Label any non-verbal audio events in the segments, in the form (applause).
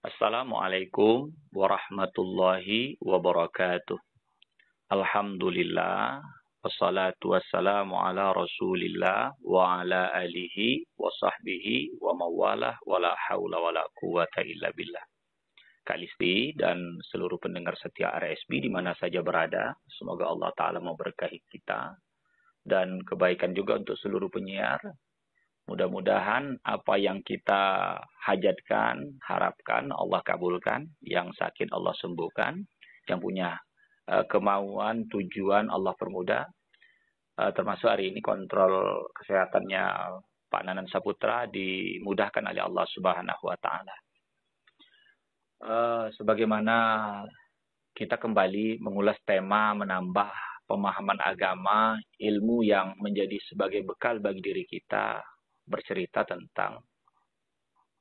Assalamualaikum warahmatullahi wabarakatuh. Alhamdulillah, wassalatu wassalamu ala rasulillah wa ala alihi wa sahbihi wa mawalah wa la hawla wa la quwata illa billah. Kalisti dan seluruh pendengar setia RSB di mana saja berada, semoga Allah Ta'ala memberkahi kita dan kebaikan juga untuk seluruh penyiar Mudah-mudahan apa yang kita hajatkan, harapkan Allah kabulkan, yang sakit Allah sembuhkan, yang punya uh, kemauan, tujuan Allah permudah. Uh, termasuk hari ini kontrol kesehatannya Pak Nanan Saputra dimudahkan oleh Allah Subhanahu wa taala. Uh, sebagaimana kita kembali mengulas tema menambah pemahaman agama, ilmu yang menjadi sebagai bekal bagi diri kita bercerita tentang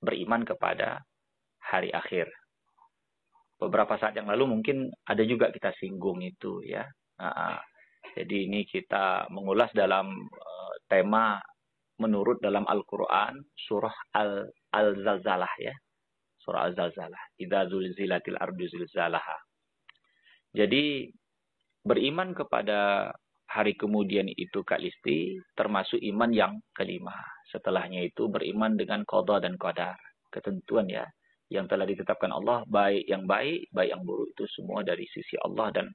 beriman kepada hari akhir. Beberapa saat yang lalu mungkin ada juga kita singgung itu ya. Nah, jadi ini kita mengulas dalam eh, tema menurut dalam Al-Quran surah Al-Zalzalah ya. Surah Al-Zalzalah. Iza zulzilatil ardu zilzalaha. Jadi beriman kepada hari kemudian itu kalisti, termasuk iman yang kelima. Setelahnya itu beriman dengan qada dan qadar, ketentuan ya, yang telah ditetapkan Allah, baik yang baik, baik yang buruk itu semua dari sisi Allah dan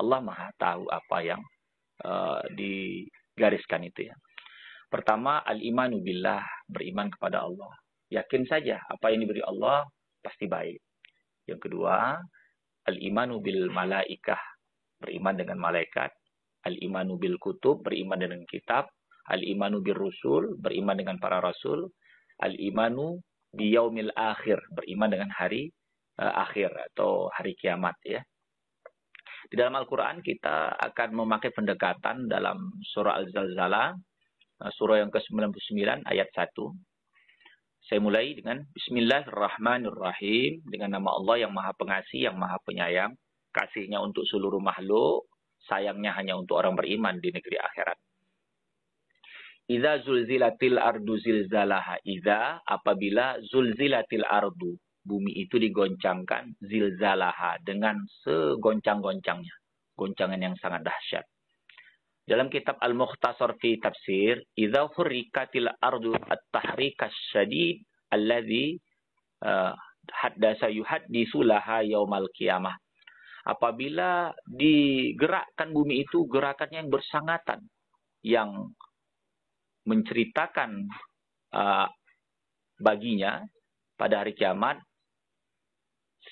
Allah Maha tahu apa yang uh, digariskan itu ya. Pertama, al-imanu billah, beriman kepada Allah. Yakin saja apa yang diberi Allah pasti baik. Yang kedua, al-imanu bil malaikah, beriman dengan malaikat al-imanu bil kutub beriman dengan kitab, al-imanu bil rusul beriman dengan para rasul, al-imanu biyaumil akhir beriman dengan hari uh, akhir atau hari kiamat ya. Di dalam Al-Qur'an kita akan memakai pendekatan dalam surah Al-Zalzalah eh, surah yang ke-99 ayat 1. Saya mulai dengan Bismillahirrahmanirrahim dengan nama Allah yang Maha Pengasih, yang Maha Penyayang, kasihnya untuk seluruh makhluk, sayangnya hanya untuk orang beriman di negeri akhirat. Iza zulzilatil ardu zilzalaha. Iza apabila zulzilatil ardu. Bumi itu digoncangkan zilzalaha dengan segoncang-goncangnya. Goncangan yang sangat dahsyat. Dalam kitab Al-Mukhtasar fi tafsir, Iza hurrikatil ardu at-tahrikas syadid alladhi uh, haddasa yuhaddisulaha yaumal qiyamah apabila digerakkan bumi itu gerakannya yang bersangatan yang menceritakan uh, baginya pada hari kiamat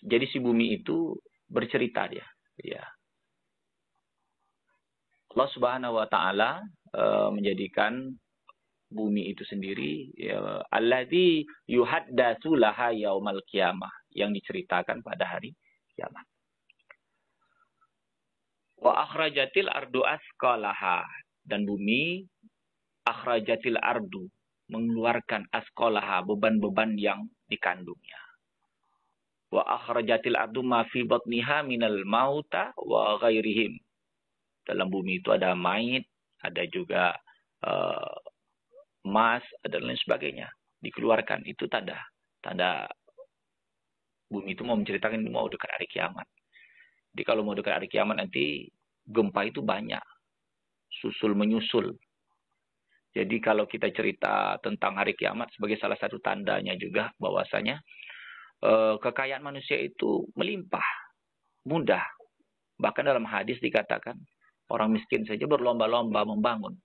jadi si bumi itu bercerita dia ya Allah Subhanahu wa taala uh, menjadikan bumi itu sendiri ya, allazi yuhaddatsu laha yaumal qiyamah yang diceritakan pada hari kiamat Wa akhrajatil ardu askolaha. Dan bumi akhrajatil ardu. Mengeluarkan askolaha, beban-beban yang dikandungnya. Wa akhrajatil ardu ma fi batniha minal mauta wa ghairihim. Dalam bumi itu ada mait, ada juga uh, emas, dan lain sebagainya. Dikeluarkan, itu tanda. Tanda bumi itu mau menceritakan mau dekat hari kiamat. Jadi kalau mau dekat hari kiamat nanti gempa itu banyak. Susul menyusul. Jadi kalau kita cerita tentang hari kiamat sebagai salah satu tandanya juga bahwasanya eh, kekayaan manusia itu melimpah, mudah. Bahkan dalam hadis dikatakan orang miskin saja berlomba-lomba membangun.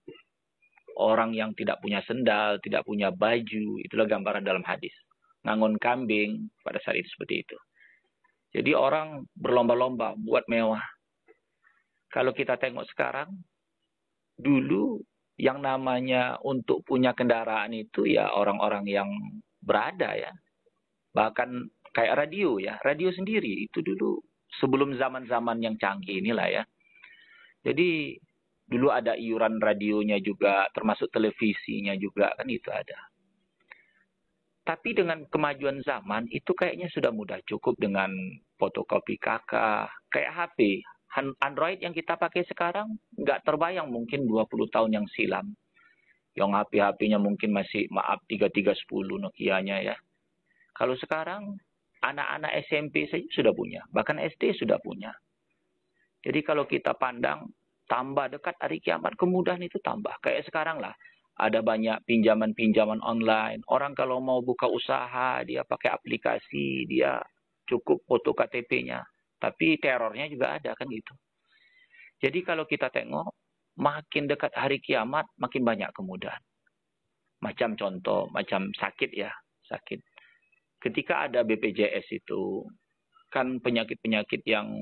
Orang yang tidak punya sendal, tidak punya baju, itulah gambaran dalam hadis. Ngangon kambing pada saat itu seperti itu. Jadi orang berlomba-lomba buat mewah. Kalau kita tengok sekarang, dulu yang namanya untuk punya kendaraan itu ya orang-orang yang berada ya. Bahkan kayak radio ya, radio sendiri itu dulu sebelum zaman-zaman yang canggih inilah ya. Jadi dulu ada iuran radionya juga, termasuk televisinya juga kan itu ada. Tapi dengan kemajuan zaman itu kayaknya sudah mudah cukup dengan fotokopi KK, kayak HP. Android yang kita pakai sekarang nggak terbayang mungkin 20 tahun yang silam. Yang HP-HP-nya mungkin masih maaf 3310 Nokia-nya ya. Kalau sekarang anak-anak SMP saja sudah punya, bahkan SD sudah punya. Jadi kalau kita pandang tambah dekat hari kiamat kemudahan itu tambah. Kayak sekarang lah, ada banyak pinjaman-pinjaman online. Orang kalau mau buka usaha, dia pakai aplikasi, dia cukup foto KTP-nya. Tapi terornya juga ada kan gitu. Jadi kalau kita tengok, makin dekat hari kiamat, makin banyak kemudahan. Macam contoh, macam sakit ya, sakit. Ketika ada BPJS itu, kan penyakit-penyakit yang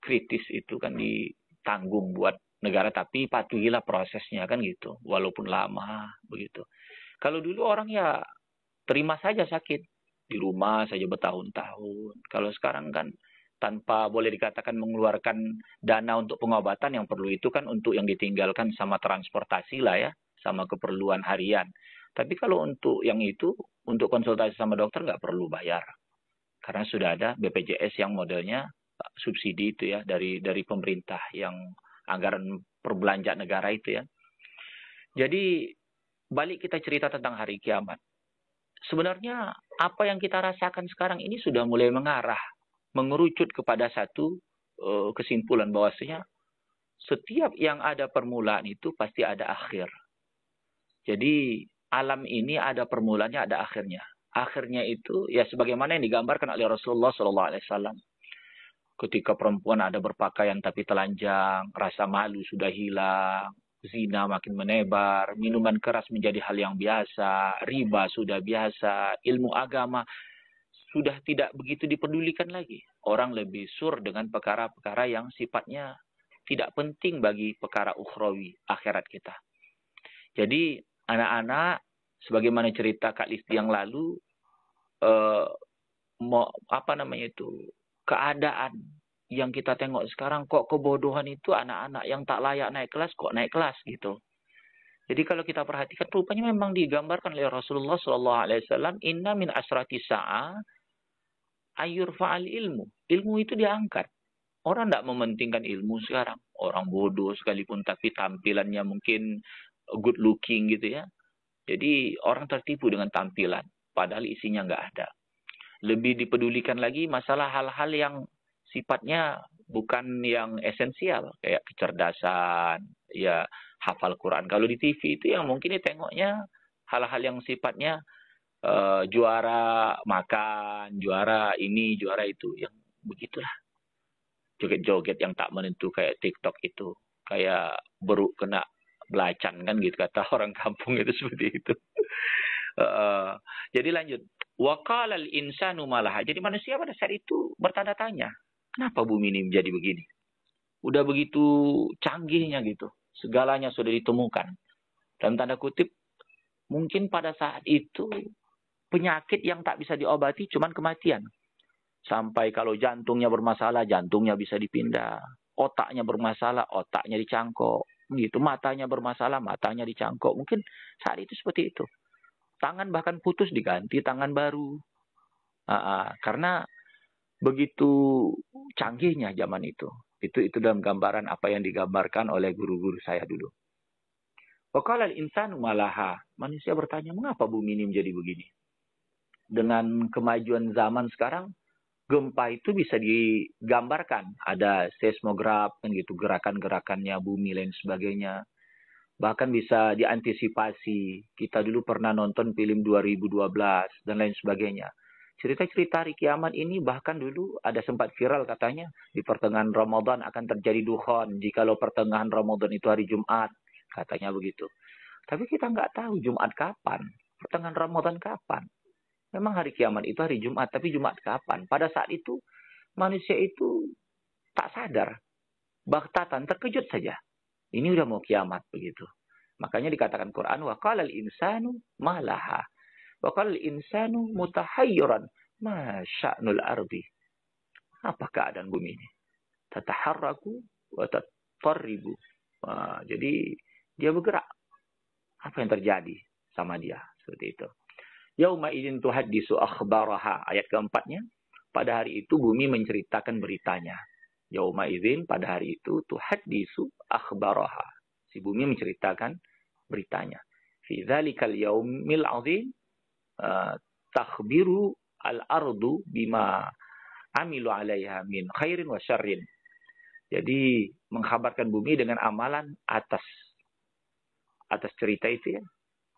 kritis itu kan ditanggung buat negara tapi patuhilah prosesnya kan gitu walaupun lama begitu kalau dulu orang ya terima saja sakit di rumah saja bertahun-tahun kalau sekarang kan tanpa boleh dikatakan mengeluarkan dana untuk pengobatan yang perlu itu kan untuk yang ditinggalkan sama transportasi lah ya sama keperluan harian tapi kalau untuk yang itu untuk konsultasi sama dokter nggak perlu bayar karena sudah ada BPJS yang modelnya eh, subsidi itu ya dari dari pemerintah yang anggaran perbelanjaan negara itu ya. Jadi balik kita cerita tentang hari kiamat. Sebenarnya apa yang kita rasakan sekarang ini sudah mulai mengarah, mengerucut kepada satu uh, kesimpulan bahwasanya setiap yang ada permulaan itu pasti ada akhir. Jadi alam ini ada permulaannya, ada akhirnya. Akhirnya itu ya sebagaimana yang digambarkan oleh Rasulullah Shallallahu Alaihi Wasallam ketika perempuan ada berpakaian tapi telanjang, rasa malu sudah hilang, zina makin menebar, minuman keras menjadi hal yang biasa, riba sudah biasa, ilmu agama sudah tidak begitu dipedulikan lagi. Orang lebih sur dengan perkara-perkara yang sifatnya tidak penting bagi perkara ukhrawi, akhirat kita. Jadi anak-anak, sebagaimana cerita Kak Listi yang lalu, eh, mau, apa namanya itu keadaan yang kita tengok sekarang kok kebodohan itu anak-anak yang tak layak naik kelas kok naik kelas gitu. Jadi kalau kita perhatikan rupanya memang digambarkan oleh Rasulullah Shallallahu Alaihi Wasallam inna min asrati sa'a ayur faal ilmu. Ilmu itu diangkat. Orang tidak mementingkan ilmu sekarang. Orang bodoh sekalipun tapi tampilannya mungkin good looking gitu ya. Jadi orang tertipu dengan tampilan. Padahal isinya nggak ada lebih dipedulikan lagi masalah hal-hal yang sifatnya bukan yang esensial kayak kecerdasan, ya hafal Quran. Kalau di TV itu yang mungkin tengoknya hal-hal yang sifatnya uh, juara makan, juara ini, juara itu, yang begitulah. Joget-joget yang tak menentu kayak TikTok itu, kayak beruk kena belacan kan gitu kata (laughs) orang kampung itu seperti itu. uh, (laughs) jadi lanjut Wakalal insanu malah. Jadi manusia pada saat itu bertanda tanya. Kenapa bumi ini menjadi begini? Udah begitu canggihnya gitu. Segalanya sudah ditemukan. Dan tanda kutip, mungkin pada saat itu penyakit yang tak bisa diobati cuman kematian. Sampai kalau jantungnya bermasalah, jantungnya bisa dipindah. Otaknya bermasalah, otaknya dicangkok. Gitu. Matanya bermasalah, matanya dicangkok. Mungkin saat itu seperti itu tangan bahkan putus diganti tangan baru uh, uh, karena begitu canggihnya zaman itu itu itu dalam gambaran apa yang digambarkan oleh guru-guru saya dulu Wakala insan malaha. Manusia bertanya, mengapa bumi ini menjadi begini? Dengan kemajuan zaman sekarang, gempa itu bisa digambarkan. Ada seismograf, kan gitu, gerakan-gerakannya bumi, lain sebagainya bahkan bisa diantisipasi. Kita dulu pernah nonton film 2012 dan lain sebagainya. Cerita-cerita hari kiamat ini bahkan dulu ada sempat viral katanya di pertengahan Ramadan akan terjadi duhon jikalau pertengahan Ramadan itu hari Jumat katanya begitu. Tapi kita nggak tahu Jumat kapan, pertengahan Ramadan kapan. Memang hari kiamat itu hari Jumat, tapi Jumat kapan? Pada saat itu manusia itu tak sadar, baktatan, terkejut saja. Ini udah mau kiamat begitu. Makanya dikatakan Quran wa qalal insanu malaha. Wa qalal insanu mutahayyuran sya'nul ardi. Apa keadaan bumi ini? Tataharraku wa tatarribu. Nah, jadi dia bergerak. Apa yang terjadi sama dia? Seperti itu. Yauma idin tuhaddisu akhbaraha. Ayat keempatnya. Pada hari itu bumi menceritakan beritanya. Yauma izin pada hari itu tuhadisu akhbaroha. Si bumi menceritakan beritanya. Fi dzalikal yaumil azim uh, takhbiru al ardu bima amilu alaiha min khairin wa syarrin. Jadi mengkhabarkan bumi dengan amalan atas atas cerita itu ya,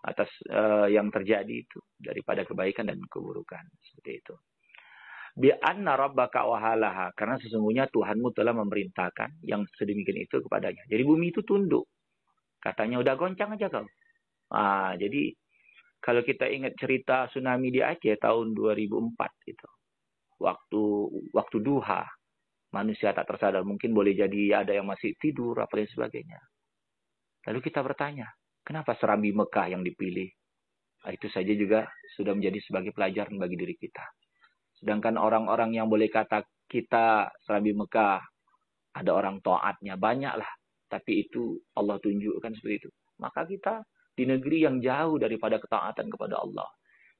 atas uh, yang terjadi itu daripada kebaikan dan keburukan seperti itu bi anna rabbaka wahalaha karena sesungguhnya Tuhanmu telah memerintahkan yang sedemikian itu kepadanya. Jadi bumi itu tunduk. Katanya udah goncang aja kau. Ah, jadi kalau kita ingat cerita tsunami di Aceh tahun 2004 itu. Waktu waktu duha manusia tak tersadar mungkin boleh jadi ada yang masih tidur apa dan sebagainya. Lalu kita bertanya, kenapa serambi Mekah yang dipilih? Nah, itu saja juga sudah menjadi sebagai pelajaran bagi diri kita Sedangkan orang-orang yang boleh kata kita serabi Mekah, ada orang taatnya banyaklah Tapi itu Allah tunjukkan seperti itu. Maka kita di negeri yang jauh daripada ketaatan kepada Allah.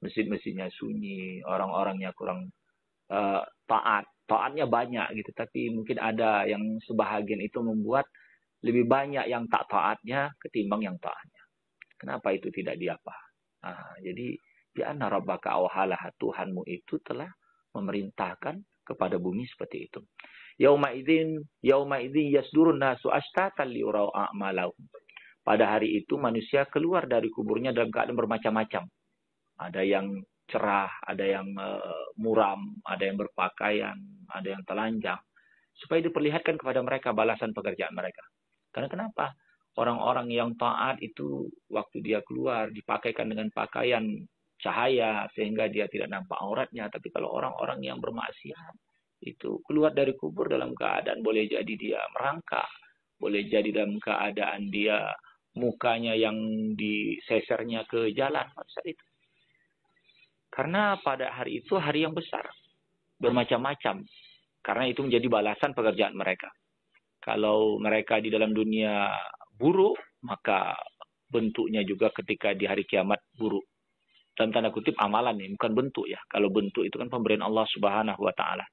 Mesin-mesinnya sunyi, orang-orangnya kurang uh, taat. Taatnya banyak gitu, tapi mungkin ada yang sebahagian itu membuat lebih banyak yang tak taatnya ketimbang yang taatnya. Kenapa itu tidak diapa? Nah, jadi di ya anna rabbaka awhalah Tuhanmu itu telah memerintahkan kepada bumi seperti itu. Yauma idzin yauma idzin yasdurun nasu ashtatan liyurau a'malau. Pada hari itu manusia keluar dari kuburnya dalam keadaan bermacam-macam. Ada yang cerah, ada yang eh, muram, ada yang berpakaian, ada yang telanjang. Supaya diperlihatkan kepada mereka balasan pekerjaan mereka. Karena kenapa? Orang-orang yang taat itu waktu dia keluar dipakaikan dengan pakaian cahaya sehingga dia tidak nampak auratnya. Tapi kalau orang-orang yang bermaksiat itu keluar dari kubur dalam keadaan boleh jadi dia merangkak, boleh jadi dalam keadaan dia mukanya yang disesernya ke jalan pada itu. Karena pada hari itu hari yang besar, bermacam-macam. Karena itu menjadi balasan pekerjaan mereka. Kalau mereka di dalam dunia buruk, maka bentuknya juga ketika di hari kiamat buruk dan tanda kutip amalan ini bukan bentuk ya. Kalau bentuk itu kan pemberian Allah Subhanahu wa taala.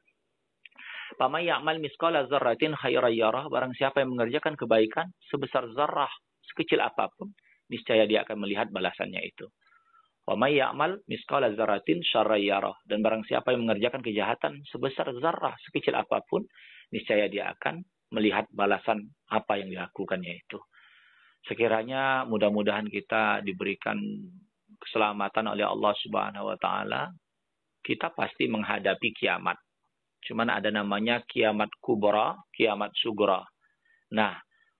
Paman ya'mal misqala dzarratin khairan yarah. Barang siapa yang mengerjakan kebaikan sebesar zarah sekecil apapun, niscaya dia akan melihat balasannya itu. Wa may ya'mal misqala dzarratin syarran yarah. Dan barang siapa yang mengerjakan kejahatan sebesar zarah sekecil apapun, niscaya dia akan melihat balasan apa yang dilakukannya itu. Sekiranya mudah-mudahan kita diberikan keselamatan oleh Allah Subhanahu wa taala, kita pasti menghadapi kiamat. Cuman ada namanya kiamat kubra, kiamat sugra. Nah,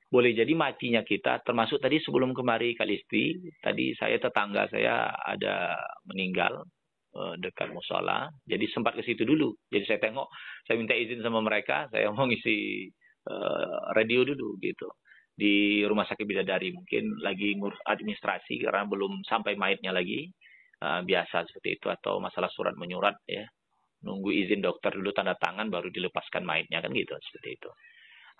boleh jadi matinya kita termasuk tadi sebelum kemari Kalisti, tadi saya tetangga saya ada meninggal eh, dekat musola. Jadi sempat ke situ dulu. Jadi saya tengok, saya minta izin sama mereka, saya mau ngisi eh, radio dulu gitu di rumah sakit bidadari mungkin lagi ngurus administrasi karena belum sampai mayatnya lagi uh, biasa seperti itu atau masalah surat menyurat ya nunggu izin dokter dulu tanda tangan baru dilepaskan mayatnya kan gitu seperti itu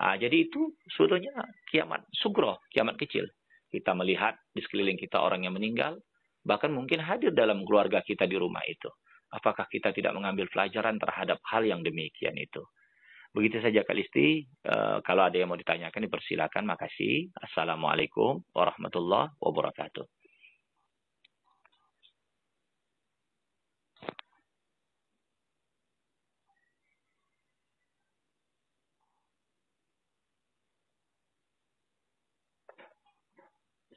uh, jadi itu sebetulnya kiamat sugro kiamat kecil kita melihat di sekeliling kita orang yang meninggal bahkan mungkin hadir dalam keluarga kita di rumah itu apakah kita tidak mengambil pelajaran terhadap hal yang demikian itu Begitu saja Kalisti. Uh, eh, kalau ada yang mau ditanyakan dipersilakan. Makasih. Assalamualaikum warahmatullahi wabarakatuh.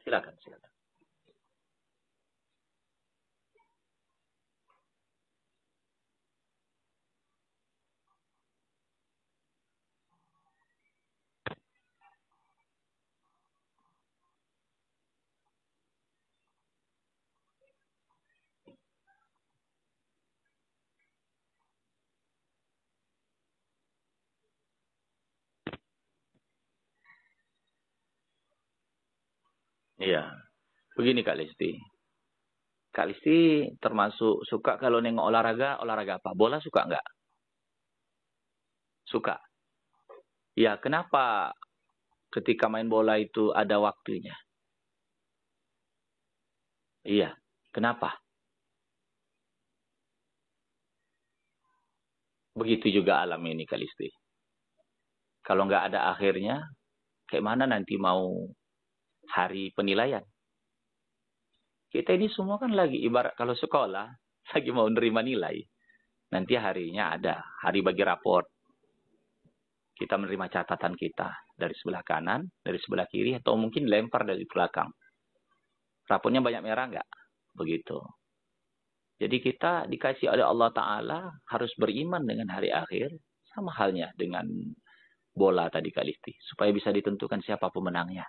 Silakan, silakan. Iya. Begini Kak Listi. Kak Listi termasuk suka kalau nengok olahraga, olahraga apa? Bola suka nggak? Suka. Ya, kenapa ketika main bola itu ada waktunya? Iya, kenapa? Begitu juga alam ini Kalisti. Kalau nggak ada akhirnya, kayak mana nanti mau hari penilaian. Kita ini semua kan lagi ibarat kalau sekolah, (laughs) lagi mau nerima nilai. Nanti harinya ada, hari bagi raport. Kita menerima catatan kita dari sebelah kanan, dari sebelah kiri, atau mungkin lempar dari belakang. rapornya banyak merah nggak? Begitu. Jadi kita dikasih oleh Allah Ta'ala harus beriman dengan hari akhir. Sama halnya dengan bola tadi Kalisti. Supaya bisa ditentukan siapa pemenangnya.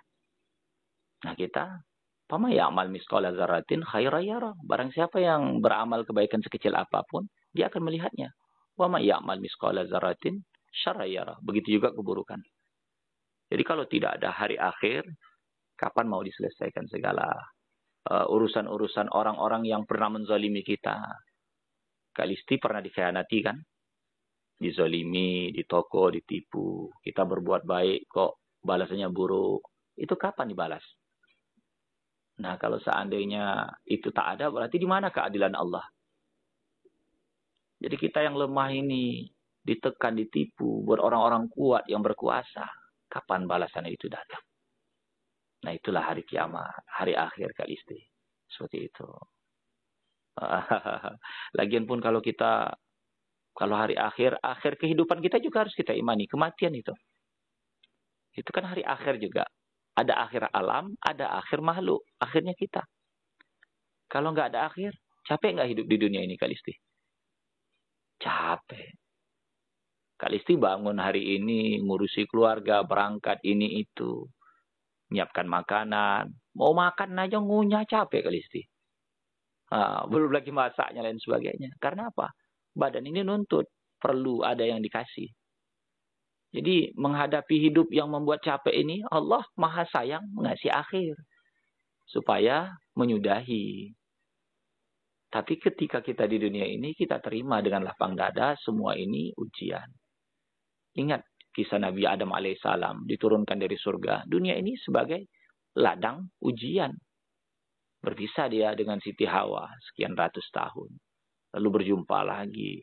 Nah kita Pama ya amal miskola zaratin khairayara. Barang siapa yang beramal kebaikan sekecil apapun, dia akan melihatnya. Wama ya amal miskola zaratin syarayara. Begitu juga keburukan. Jadi kalau tidak ada hari akhir, kapan mau diselesaikan segala eh, urusan-urusan uh, orang-orang yang pernah menzalimi kita? Kalisti pernah dikhianati kan? Dizolimi, ditoko, ditipu. Kita berbuat baik kok balasannya buruk. Itu kapan dibalas? Nah, kalau seandainya itu tak ada, berarti di mana keadilan Allah? Jadi kita yang lemah ini ditekan, ditipu, buat orang-orang kuat yang berkuasa. Kapan balasan itu datang? Nah, itulah hari kiamat, hari akhir kali istri. Seperti itu. (laughs) Lagian pun kalau kita kalau hari akhir, akhir kehidupan kita juga harus kita imani, kematian itu. Itu kan hari akhir juga. Ada akhir alam, ada akhir makhluk. Akhirnya kita. Kalau nggak ada akhir, capek nggak hidup di dunia ini Kalisti? Capek. Kalisti bangun hari ini, ngurusi keluarga, berangkat ini itu. Nyiapkan makanan. Mau makan aja ngunyah capek Kalisti. Nah, belum lagi masaknya lain sebagainya. Karena apa? Badan ini nuntut. Perlu ada yang dikasih jadi menghadapi hidup yang membuat capek ini Allah maha sayang mengasihi akhir. Supaya menyudahi. Tapi ketika kita di dunia ini kita terima dengan lapang dada semua ini ujian. Ingat kisah Nabi Adam alaihissalam diturunkan dari surga. Dunia ini sebagai ladang ujian. Berpisah dia dengan Siti Hawa sekian ratus tahun. Lalu berjumpa lagi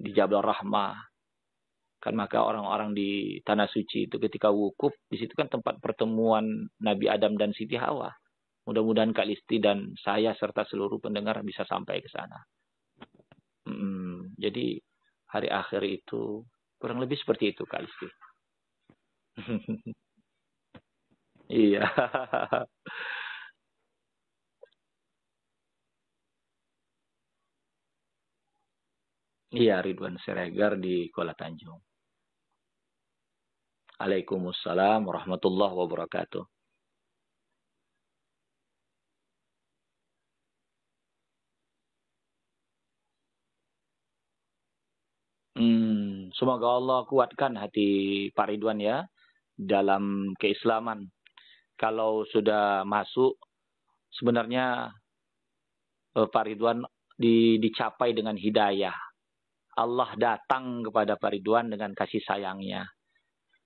di Jabal Rahmah kan maka orang-orang di tanah suci itu ketika wukuf di situ kan tempat pertemuan Nabi Adam dan Siti Hawa. Mudah-mudahan Kak Listi dan saya serta seluruh pendengar bisa sampai ke sana. Hmm, jadi hari akhir itu kurang lebih seperti itu Kak Listi. (laughs) iya. (laughs) Iya Ridwan Siregar di Kuala Tanjung. Waalaikumsalam warahmatullahi wabarakatuh. Hmm, semoga Allah kuatkan hati Pak Ridwan ya dalam keislaman. Kalau sudah masuk, sebenarnya eh, Pak Ridwan di, dicapai dengan hidayah. Allah datang kepada Pak Ridwan dengan kasih sayangnya.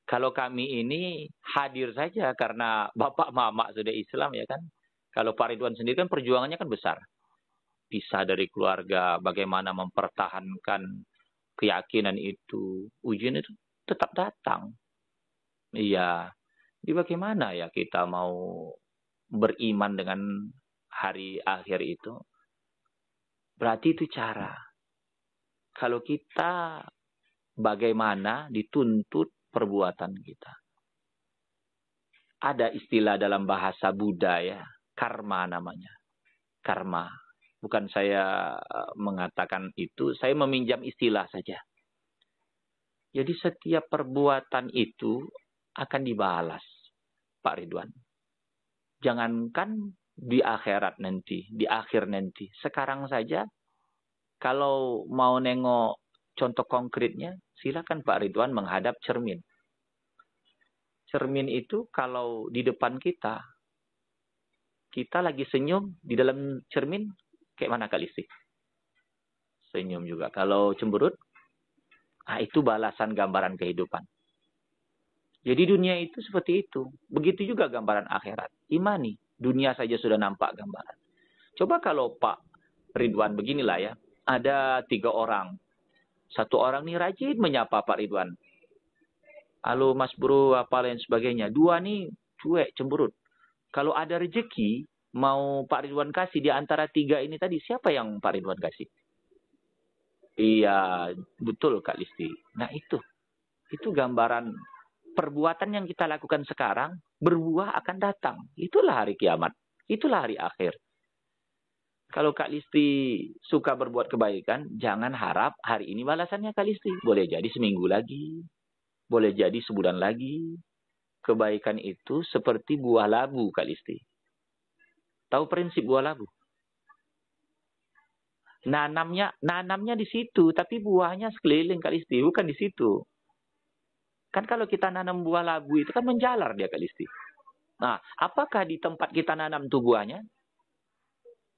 Kalau kami ini hadir saja karena bapak mama sudah Islam ya kan. Kalau Pak Ridwan sendiri kan perjuangannya kan besar. Bisa dari keluarga, bagaimana mempertahankan keyakinan itu. Ujian itu tetap datang. Iya. Jadi bagaimana ya kita mau beriman dengan hari akhir itu? Berarti itu cara. Kalau kita bagaimana dituntut perbuatan kita. Ada istilah dalam bahasa Buddha ya, karma namanya. Karma. Bukan saya eh, mengatakan itu, saya meminjam istilah saja. Jadi setiap perbuatan itu akan dibalas, Pak Ridwan. Jangankan di akhirat nanti, di akhir nanti. Sekarang saja, kalau mau nengok contoh konkretnya, silakan Pak Ridwan menghadap cermin. Cermin itu kalau di depan kita, kita lagi senyum, di dalam cermin kayak mana kali sih? Senyum juga. Kalau cemberut, ah itu balasan gambaran kehidupan. Jadi dunia itu seperti itu. Begitu juga gambaran akhirat. Imani, dunia saja sudah nampak gambaran. Coba kalau Pak Ridwan beginilah ya, ada tiga orang satu orang nih rajin menyapa Pak Ridwan. Halo Mas Bro, apa lain sebagainya. Dua nih cuek, cemberut. Kalau ada rezeki, mau Pak Ridwan kasih di antara tiga ini tadi, siapa yang Pak Ridwan kasih? Iya, betul Kak Listi. Nah itu, itu gambaran perbuatan yang kita lakukan sekarang berbuah akan datang. Itulah hari kiamat. Itulah hari akhir. Kalau Kak Listi suka berbuat kebaikan, jangan harap hari ini balasannya Kak Listi. Boleh jadi seminggu lagi, boleh jadi sebulan lagi. Kebaikan itu seperti buah labu, Kak Listi. Tahu prinsip buah labu? Nanamnya, nanamnya di situ, tapi buahnya sekeliling Kak Listi, bukan di situ. Kan kalau kita nanam buah labu itu kan menjalar dia Kak Listi. Nah, apakah di tempat kita nanam tuh buahnya?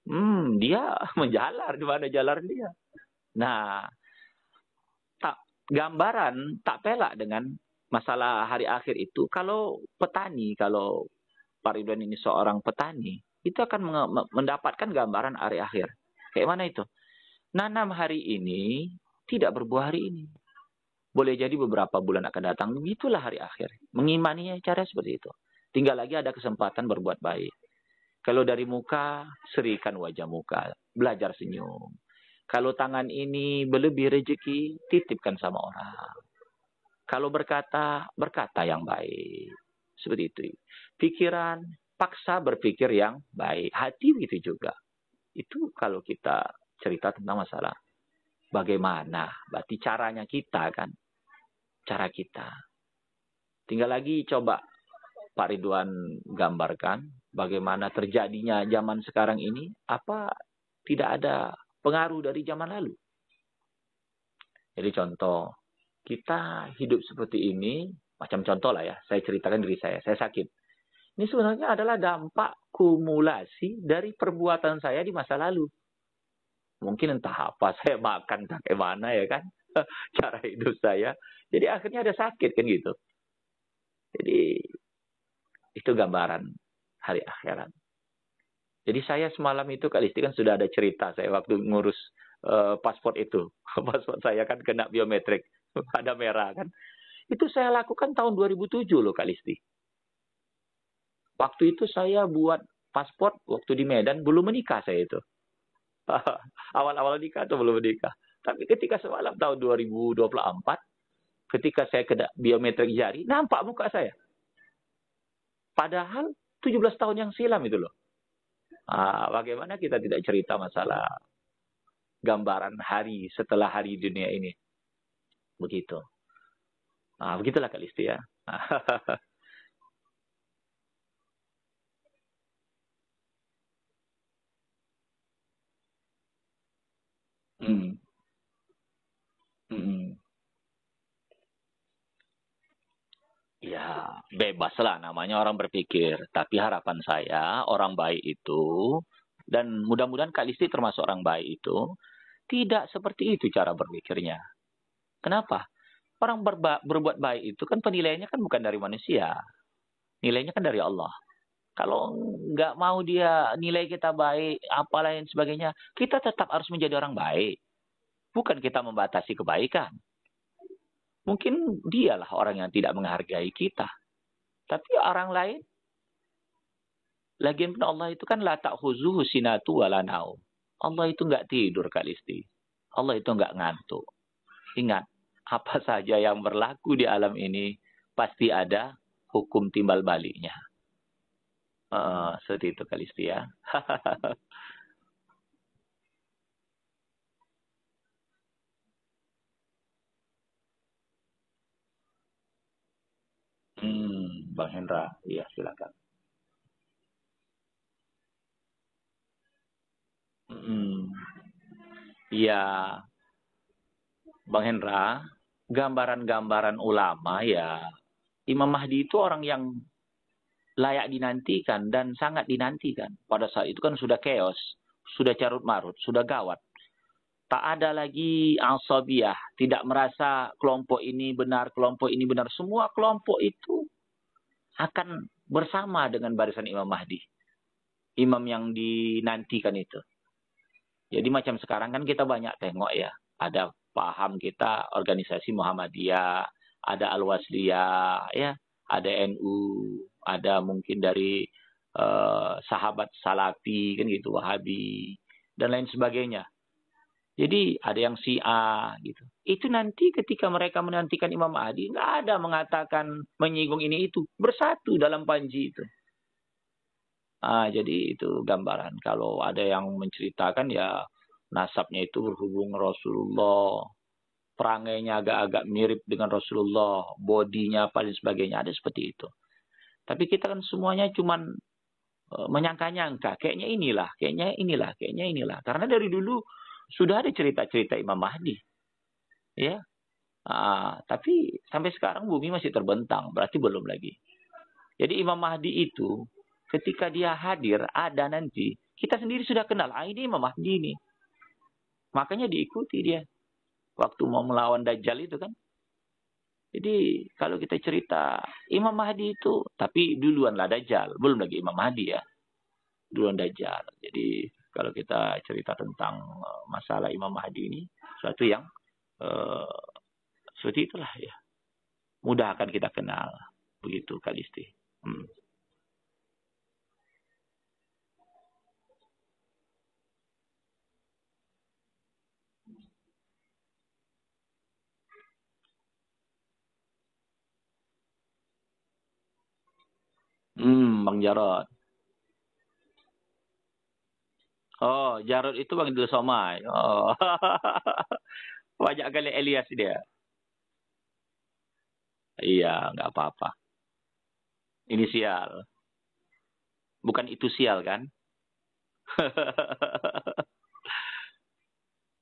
hmm, dia (laughs) menjalar di mana jalar dia. Nah, tak gambaran tak pelak dengan masalah hari akhir itu kalau petani kalau Pak Ridwan ini seorang petani itu akan mendapatkan gambaran hari akhir. Kayak mana itu? Nanam hari ini tidak berbuah hari ini. Boleh jadi beberapa bulan akan datang. Begitulah hari akhir. Mengimaninya cara seperti itu. Tinggal lagi ada kesempatan berbuat baik. Kalau dari muka, serikan wajah muka. Belajar senyum. Kalau tangan ini berlebih rezeki, titipkan sama orang. Kalau berkata, berkata yang baik. Seperti itu. Pikiran, paksa berpikir yang baik. Hati itu juga. Itu kalau kita cerita tentang masalah bagaimana, berarti caranya kita kan, cara kita. Tinggal lagi coba Pak Ridwan gambarkan bagaimana terjadinya zaman sekarang ini, apa tidak ada pengaruh dari zaman lalu. Jadi contoh, kita hidup seperti ini, macam contoh lah ya, saya ceritakan diri saya, saya sakit. Ini sebenarnya adalah dampak kumulasi dari perbuatan saya di masa lalu. Mungkin entah apa, (laughs) saya makan pakai mana ya kan, (laughs) cara hidup saya. Jadi akhirnya ada sakit kan gitu. Jadi itu gambaran hari akhirat. Jadi saya semalam itu Kak Listi kan sudah ada cerita saya waktu ngurus uh, eh, paspor itu. (laughs) paspor saya kan kena biometrik, (laughs) ada merah kan. Itu saya lakukan tahun 2007 loh Kak Listi. Waktu itu saya buat paspor waktu di Medan belum menikah saya itu. (laughs) Awal-awal nikah atau belum menikah. Tapi ketika semalam tahun 2024, ketika saya kena biometrik jari, nampak muka saya. Padahal 17 tahun yang silam itu loh. Ah, bagaimana kita tidak cerita masalah gambaran hari setelah hari dunia ini. Begitu. Ah, begitulah Listi ya. (laughs) hmm. Hmm. hmm. Ya, bebaslah namanya orang berpikir. Tapi harapan saya orang baik itu dan mudah-mudahan Kak Listi termasuk orang baik itu tidak seperti itu cara berpikirnya. Kenapa? Orang berba berbuat baik itu kan penilaiannya kan bukan dari manusia. Nilainya kan dari Allah. Kalau nggak mau dia nilai kita baik, apa lain sebagainya, kita tetap harus menjadi orang baik. Bukan kita membatasi kebaikan. Mungkin dialah orang yang tidak menghargai kita. Tapi orang lain, lagian Allah itu kan latak huzuhu sinatu walanau. Allah itu nggak tidur kalisti. Allah itu nggak ngantuk. Ingat, apa (laughs) saja yang berlaku di alam ini pasti ada hukum timbal baliknya. Uh, seperti itu kalisti ya. (laughs) Bang Hendra. Iya, silakan. Hmm. Iya. Bang Hendra, gambaran-gambaran ulama ya Imam Mahdi itu orang yang layak dinantikan dan sangat dinantikan. Pada saat itu kan sudah chaos, sudah carut marut, sudah gawat. Tak ada lagi al asabiah, tidak merasa kelompok ini benar, kelompok ini benar. Semua kelompok itu akan bersama dengan barisan Imam Mahdi. Imam yang dinantikan itu. Jadi macam sekarang kan kita banyak tengok ya. Ada paham kita organisasi Muhammadiyah, ada Al-Wasliyah, ya, ada NU, ada mungkin dari uh, sahabat Salafi kan gitu, Wahabi dan lain sebagainya. Jadi ada yang si A gitu. Itu nanti ketika mereka menantikan Imam Mahdi nggak ada mengatakan menyinggung ini itu bersatu dalam panji itu. Ah, jadi itu gambaran. Kalau ada yang menceritakan ya nasabnya itu berhubung Rasulullah, perangainya agak-agak mirip dengan Rasulullah, bodinya paling sebagainya ada seperti itu. Tapi kita kan semuanya cuman eh, menyangka-nyangka, kayaknya inilah, kayaknya inilah, kayaknya inilah. Karena dari dulu sudah ada cerita-cerita Imam Mahdi. Ya. Ah, tapi sampai sekarang bumi masih terbentang, berarti belum lagi. Jadi Imam Mahdi itu ketika dia hadir ada nanti, kita sendiri sudah kenal, ah ini Imam Mahdi ini. Makanya diikuti dia. Waktu mau melawan Dajjal itu kan. Jadi kalau kita cerita Imam Mahdi itu, tapi duluanlah Dajjal, belum lagi Imam Mahdi ya. Duluan Dajjal. Jadi kalau kita cerita tentang eh, masalah Imam Mahdi ini suatu yang eh, seperti itulah ya mudah akan kita kenal begitu Kalisti. Hmm. Hmm, Bang Jarot. Oh, Jarod itu Bang dulu Somai. Oh. (laughs) Banyak kali Elias dia. Iya, nggak apa-apa. Inisial. Bukan itu sial kan? (laughs)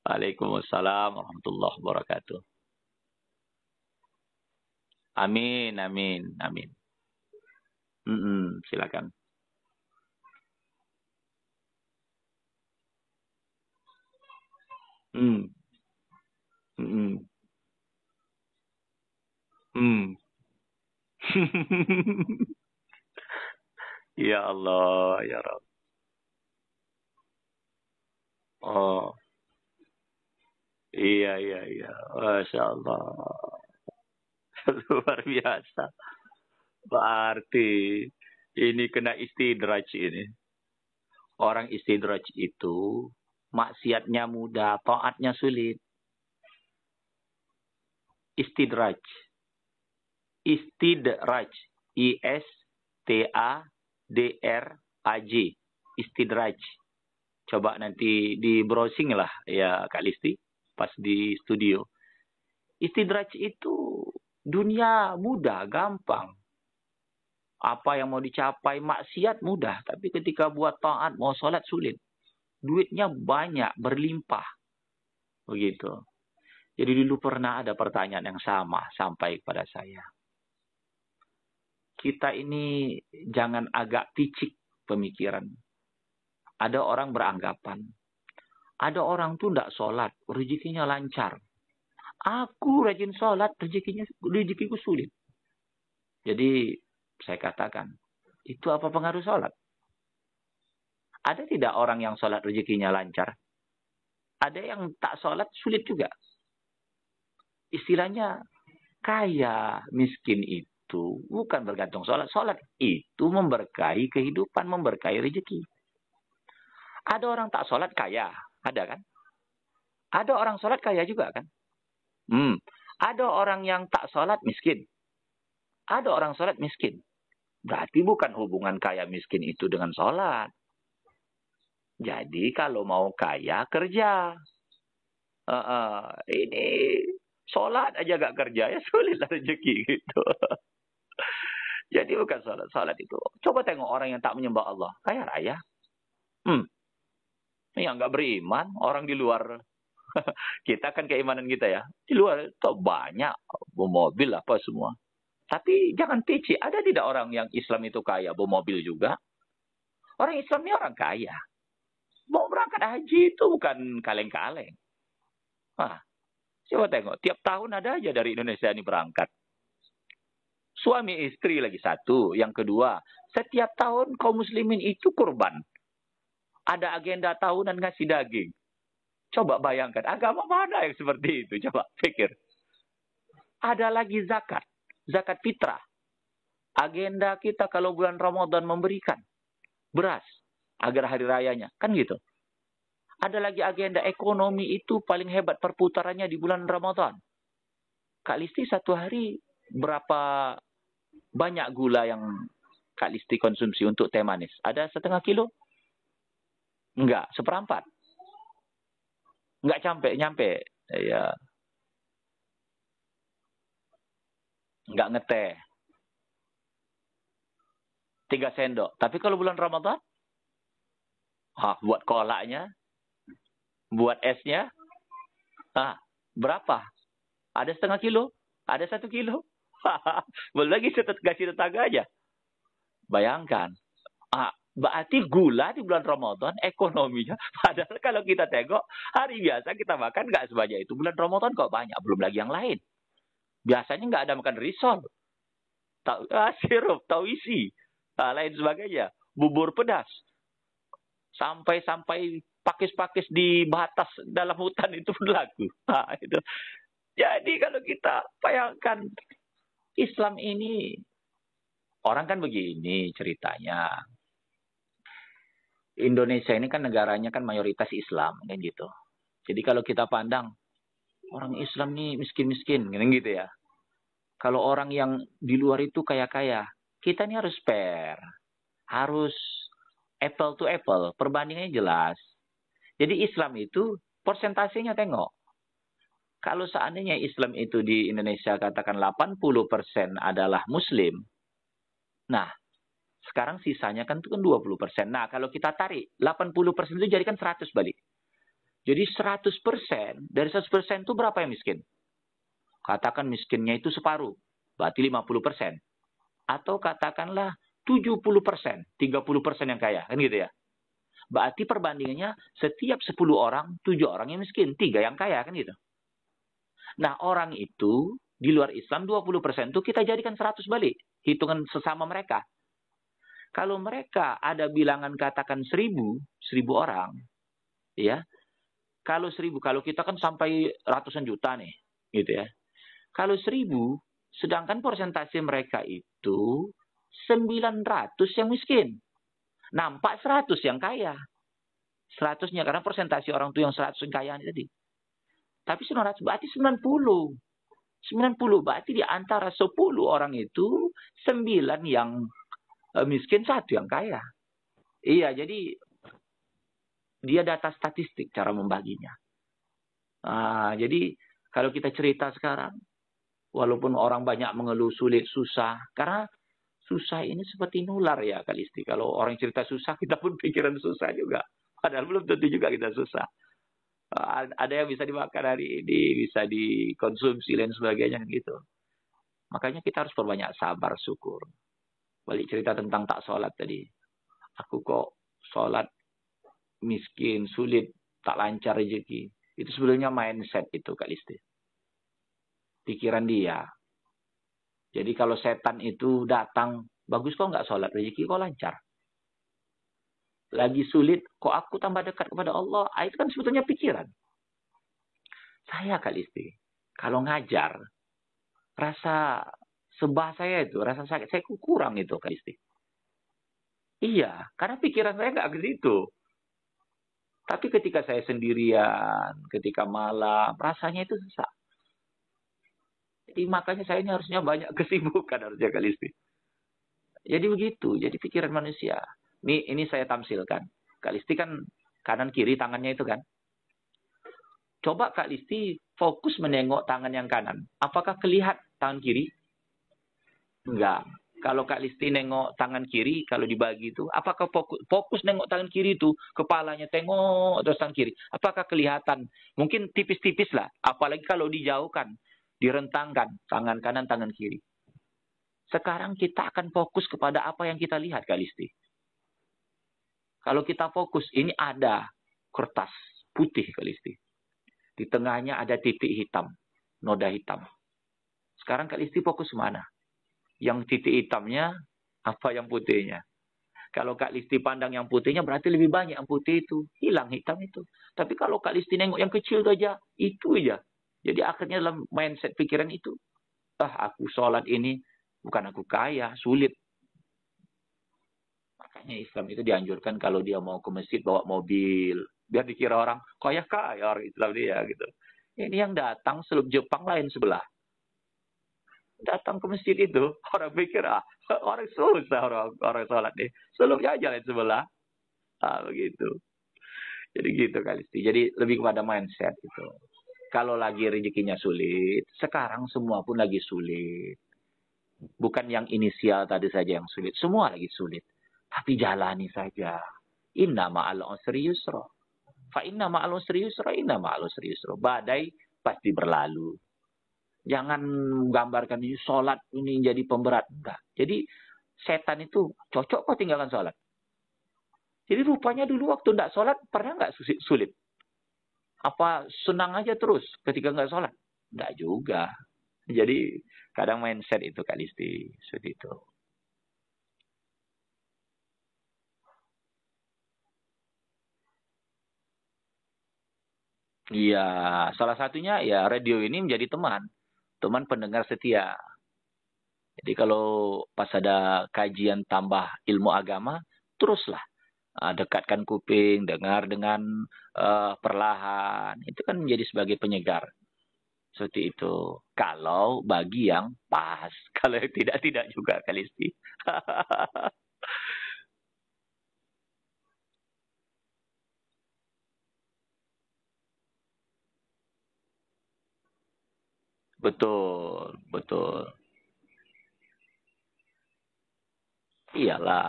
Waalaikumsalam warahmatullahi wabarakatuh. Amin, amin, amin. Mm -mm, silakan. hmm, hmm, Mmm. (laughs) Ya Allah, ya Rabb. Oh. Iya, iya, iya. Masya Allah. (laughs) Luar biasa. Berarti ini kena istidraj ini. Orang istidraj itu maksiatnya mudah, taatnya sulit. Istidraj. Istidraj. I S T A D R A J. Istidraj. Coba nanti di browsing lah ya Kak Listi pas di studio. Istidraj itu dunia mudah, gampang. Apa yang mau dicapai maksiat mudah, tapi ketika buat taat mau sholat sulit duitnya banyak, berlimpah. Begitu. Jadi dulu pernah ada pertanyaan yang sama sampai kepada saya. Kita ini jangan agak picik pemikiran. Ada orang beranggapan. Ada orang tuh tidak sholat, rezekinya lancar. Aku rajin sholat, rezekinya rezekiku sulit. Jadi saya katakan, itu apa pengaruh sholat? Ada tidak orang yang sholat rezekinya lancar? Ada yang tak sholat sulit juga. Istilahnya kaya miskin itu bukan bergantung sholat. Sholat itu memberkahi kehidupan, memberkahi rezeki. Ada orang tak sholat kaya, ada kan? Ada orang sholat kaya juga kan? Hmm. Ada orang yang tak sholat miskin. Ada orang sholat miskin. Berarti bukan hubungan kaya miskin itu dengan sholat. Jadi kalau mau kaya kerja. Uh, uh, ini sholat aja gak kerja ya sulit lah rezeki gitu. (laughs) Jadi bukan sholat sholat itu. Coba tengok orang yang tak menyembah Allah kaya raya. Hmm. Yang gak beriman orang di luar (laughs) kita kan keimanan kita ya di luar itu banyak mobil apa semua. Tapi jangan pici, ada tidak orang yang Islam itu kaya, bu mobil juga? Orang Islam ini orang kaya. Mau berangkat haji itu bukan kaleng-kaleng. Wah, coba tengok. Tiap tahun ada aja dari Indonesia ini berangkat. Suami istri lagi satu. Yang kedua, setiap tahun kaum muslimin itu kurban. Ada agenda tahunan ngasih daging. Coba bayangkan, agama mana yang seperti itu? Coba pikir. Ada lagi zakat, zakat fitrah. Agenda kita kalau bulan Ramadan memberikan beras, agar hari rayanya. Kan gitu. Ada lagi agenda ekonomi itu paling hebat perputarannya di bulan Ramadan. Kak Listi satu hari berapa banyak gula yang Kak Listi konsumsi untuk teh manis? Ada setengah kilo? Enggak, seperempat. Enggak sampai nyampe. Iya. Enggak ngeteh. Tiga sendok. Tapi kalau bulan Ramadan, Hah, buat kolaknya, buat esnya, ah, berapa? Ada setengah kilo, ada satu kilo. Belum lagi kasih tetangga aja. Bayangkan, ah, berarti gula di bulan Ramadan ekonominya. (laughs) Padahal kalau kita tengok hari biasa kita makan nggak sebanyak itu. Bulan Ramadan kok banyak, belum lagi yang lain. Biasanya nggak ada makan risol, tahu (laughs) ah, sirup, tahu isi, ah, lain sebagainya, bubur pedas sampai-sampai pakis-pakis di batas dalam hutan itu (laughs) berlaku. Nah, itu. Jadi kalau kita bayangkan Islam ini orang kan begini ceritanya. Indonesia ini kan negaranya kan mayoritas Islam kan gitu. Jadi kalau kita pandang orang Islam ini miskin-miskin gitu ya. Kalau orang yang di luar itu kaya-kaya, kita ini harus fair. Harus apple to apple, perbandingannya jelas. Jadi Islam itu persentasenya tengok. Kalau seandainya Islam itu di Indonesia katakan 80% adalah muslim. Nah, sekarang sisanya kan itu kan 20%. Nah, kalau kita tarik 80% itu jadikan 100 balik. Jadi 100% dari 100% itu berapa yang miskin? Katakan miskinnya itu separuh, berarti 50%. Atau katakanlah 70 persen, 30 persen yang kaya, kan gitu ya. Berarti perbandingannya setiap 10 orang, 7 orang yang miskin, 3 yang kaya, kan gitu. Nah orang itu di luar Islam 20 persen itu kita jadikan 100 balik, hitungan sesama mereka. Kalau mereka ada bilangan katakan 1.000, 1.000 orang, ya. Kalau 1.000, kalau kita kan sampai ratusan juta nih, gitu ya. Kalau 1.000, sedangkan persentase mereka itu 900 yang miskin. Nampak 100 yang kaya. 100-nya karena persentase orang tuh yang 100 yang kaya tadi. Tapi 900 berarti 90. 90 berarti di antara 10 orang itu 9 yang eh, miskin, satu yang kaya. Iya, jadi dia data statistik cara membaginya. Nah, jadi kalau kita cerita sekarang, walaupun orang banyak mengeluh sulit susah, karena susah ini seperti nular ya Kalisti. Kalau orang cerita susah, (laughs) kita pun pikiran susah juga. Padahal belum tentu juga kita susah. Ada yang bisa dimakan hari ini, bisa dikonsumsi dan sebagainya gitu. Makanya kita harus perbanyak sabar, syukur. Balik cerita tentang tak sholat tadi. Aku kok sholat miskin, sulit, tak lancar rezeki. Itu sebenarnya mindset itu Kak Listi. Pikiran dia, jadi kalau setan itu datang, bagus kok nggak sholat, rezeki kok lancar. Lagi sulit, kok aku tambah dekat kepada Allah? Ah, itu kan sebetulnya pikiran. Saya kali istri, kalau ngajar, rasa sebah saya itu, rasa sakit saya kurang itu kali istri. Iya, karena pikiran saya nggak ke situ. Tapi ketika saya sendirian, ketika malam, rasanya itu sesak. Jadi makanya saya ini harusnya banyak kesibukan harusnya kali istri. Jadi begitu, jadi pikiran manusia. Ini, ini saya tamsilkan. Kak Listi kan kanan kiri tangannya itu kan. Coba Kak Listi fokus menengok tangan yang kanan. Apakah kelihat tangan kiri? Enggak. Kalau Kak Listi nengok tangan kiri, kalau dibagi itu, apakah fokus, fokus nengok tangan kiri itu, kepalanya tengok terus tangan kiri, apakah kelihatan? Mungkin tipis-tipis lah, apalagi kalau dijauhkan direntangkan tangan kanan, tangan kiri. Sekarang kita akan fokus kepada apa yang kita lihat, Kalisti. Kalau kita fokus, ini ada kertas putih, Kalisti. Di tengahnya ada titik hitam, noda hitam. Sekarang Kalisti fokus mana? Yang titik hitamnya, apa yang putihnya? Kalau Kak Listi pandang yang putihnya berarti lebih banyak yang putih itu. Hilang hitam itu. Tapi kalau Kak Listi nengok yang kecil saja, itu aja. Jadi akhirnya dalam mindset pikiran itu, ah aku sholat ini bukan aku kaya, sulit. Makanya Islam itu dianjurkan kalau dia mau ke masjid bawa mobil. Biar dikira orang kaya kaya orang Islam dia gitu. Ini yang datang seluruh Jepang lain sebelah. Datang ke masjid itu, (laughs) orang pikir, ah, orang susah orang, orang sholat nih. seluruhnya aja lain sebelah. Ah, begitu. Jadi gitu kali sih. Jadi lebih kepada mindset itu kalau lagi rezekinya sulit, sekarang semua pun lagi sulit. Bukan yang inisial tadi saja yang sulit, semua lagi sulit. Tapi jalani saja. Inna ma'al usri yusra. Fa inna ma'al usri yusra, inna ma'al usri yusra. Badai pasti berlalu. Jangan gambarkan ini sholat ini jadi pemberat. Enggak. Jadi setan itu cocok kok tinggalkan sholat. Jadi rupanya dulu waktu tidak sholat pernah nggak sulit? apa senang aja terus ketika nggak sholat? Nggak juga. Jadi kadang mindset itu Kak Listi seperti itu. Iya, salah satunya ya radio ini menjadi teman, teman pendengar setia. Jadi kalau pas ada kajian tambah ilmu agama, teruslah Ah, dekatkan kuping, dengar dengan uh, perlahan. Itu kan menjadi sebagai penyegar. Seperti itu. Kalau bagi yang pas. (laughs) Kalau yang tidak, tidak juga Kalisti. (laughs) betul, betul. Iyalah,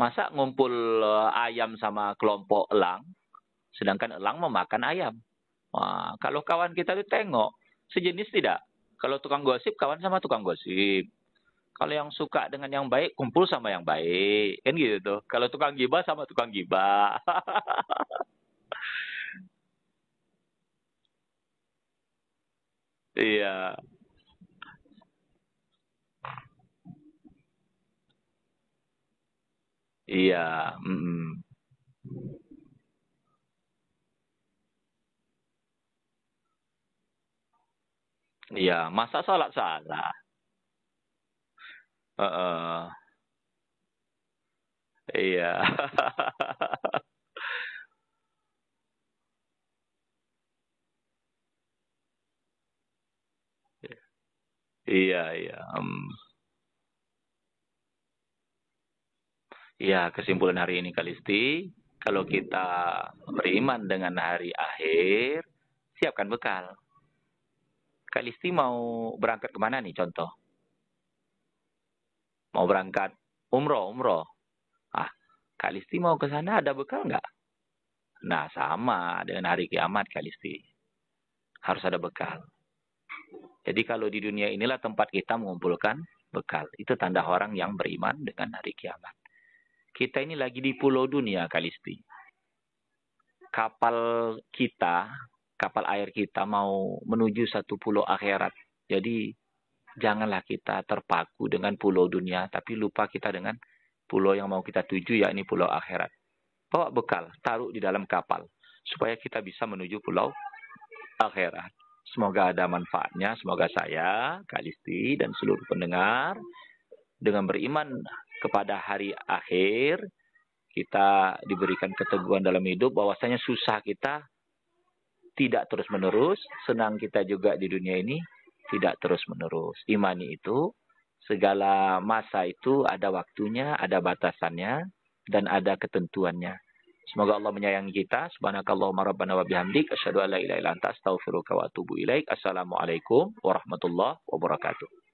Masa ngumpul eh, ayam sama kelompok elang, sedangkan elang memakan ayam. Wah, kalau kawan kita itu tengok, sejenis tidak. Kalau tukang gosip, kawan sama tukang gosip. Kalau yang suka dengan yang baik, kumpul sama yang baik. Kan gitu tuh. Kalau tukang gibah sama tukang gibah. (laughs) iya. yeah. Iya. Mm Iya, masa salat salah. Heeh. Iya. (laughs) Iya, iya. Um. Ya, kesimpulan hari ini Kalisti, kalau kita beriman dengan hari akhir, siapkan bekal. Kalisti mau berangkat kemana nih contoh? Mau berangkat umroh, umroh. Ah, Kalisti mau ke sana ada bekal nggak? Nah, sama dengan hari kiamat Kalisti. Harus ada bekal. Jadi kalau di dunia inilah tempat kita mengumpulkan bekal. Itu tanda orang yang beriman dengan hari kiamat. Kita ini lagi di pulau dunia, Kalisti. Kapal kita, kapal air kita mau menuju satu pulau akhirat. Jadi janganlah kita terpaku dengan pulau dunia, tapi lupa kita dengan pulau yang mau kita tuju, yakni pulau akhirat. Bawa bekal, taruh di dalam kapal, supaya kita bisa menuju pulau akhirat. Semoga ada manfaatnya, semoga saya, Kalisti, dan seluruh pendengar dengan beriman kepada hari akhir, kita diberikan keteguhan dalam hidup bahwasanya susah kita tidak terus-menerus, senang kita juga di dunia ini tidak terus-menerus. Imani itu segala masa itu ada waktunya, ada batasannya dan ada ketentuannya. Semoga Allah menyayangi kita. Subhanakallahumma rabbana wa bihamdik asyhadu an la ilaha illa anta astaghfiruka wa atubu ilaik. Assalamualaikum warahmatullahi wabarakatuh.